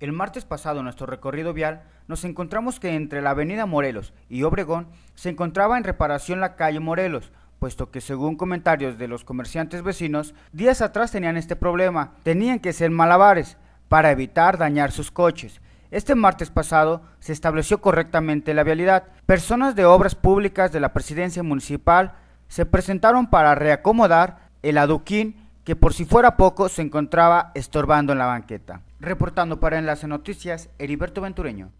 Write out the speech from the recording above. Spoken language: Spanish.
El martes pasado en nuestro recorrido vial nos encontramos que entre la avenida Morelos y Obregón se encontraba en reparación la calle Morelos, puesto que según comentarios de los comerciantes vecinos, días atrás tenían este problema, tenían que ser malabares para evitar dañar sus coches. Este martes pasado se estableció correctamente la vialidad. Personas de obras públicas de la presidencia municipal se presentaron para reacomodar el aduquín que por si fuera poco se encontraba estorbando en la banqueta. Reportando para Enlace Noticias, Heriberto Ventureño.